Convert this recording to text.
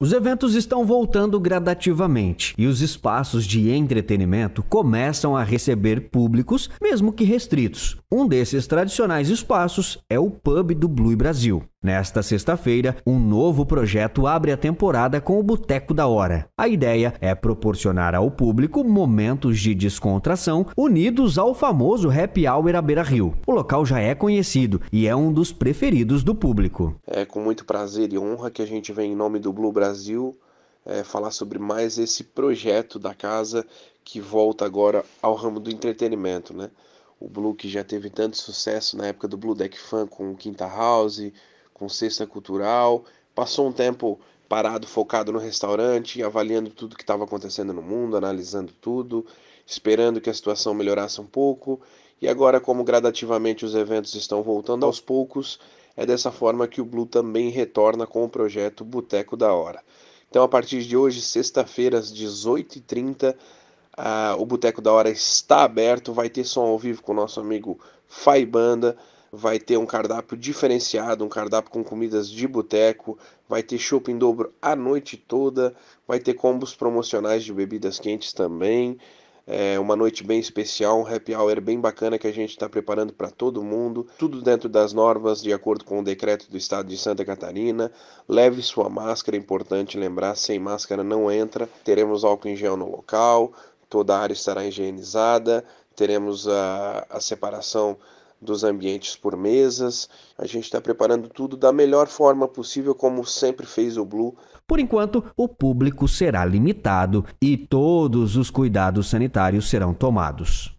Os eventos estão voltando gradativamente e os espaços de entretenimento começam a receber públicos, mesmo que restritos. Um desses tradicionais espaços é o Pub do Blue Brasil. Nesta sexta-feira, um novo projeto abre a temporada com o Boteco da Hora. A ideia é proporcionar ao público momentos de descontração unidos ao famoso happy hour à Beira Rio. O local já é conhecido e é um dos preferidos do público. É com muito prazer e honra que a gente vem em nome do Blue Brasil é, falar sobre mais esse projeto da casa que volta agora ao ramo do entretenimento, né? O Blue que já teve tanto sucesso na época do Blue Deck Fan com o Quinta House, com cesta cultural, passou um tempo parado, focado no restaurante, avaliando tudo que estava acontecendo no mundo, analisando tudo, esperando que a situação melhorasse um pouco. E agora, como gradativamente os eventos estão voltando aos poucos, é dessa forma que o Blue também retorna com o projeto Boteco da Hora. Então, a partir de hoje, sexta-feira, às 18h30, uh, ah, o Boteco da Hora está aberto, vai ter som ao vivo com o nosso amigo Fai Banda vai ter um cardápio diferenciado, um cardápio com comidas de boteco, vai ter shopping em dobro a noite toda, vai ter combos promocionais de bebidas quentes também. É uma noite bem especial, um happy hour bem bacana que a gente está preparando para todo mundo, tudo dentro das normas, de acordo com o decreto do estado de Santa Catarina. Leve sua máscara, é importante lembrar: sem máscara não entra. Teremos álcool em gel no local, toda a área estará higienizada, teremos a, a separação dos ambientes por mesas. A gente está preparando tudo da melhor forma possível, como sempre fez o Blue. Por enquanto, o público será limitado e todos os cuidados sanitários serão tomados.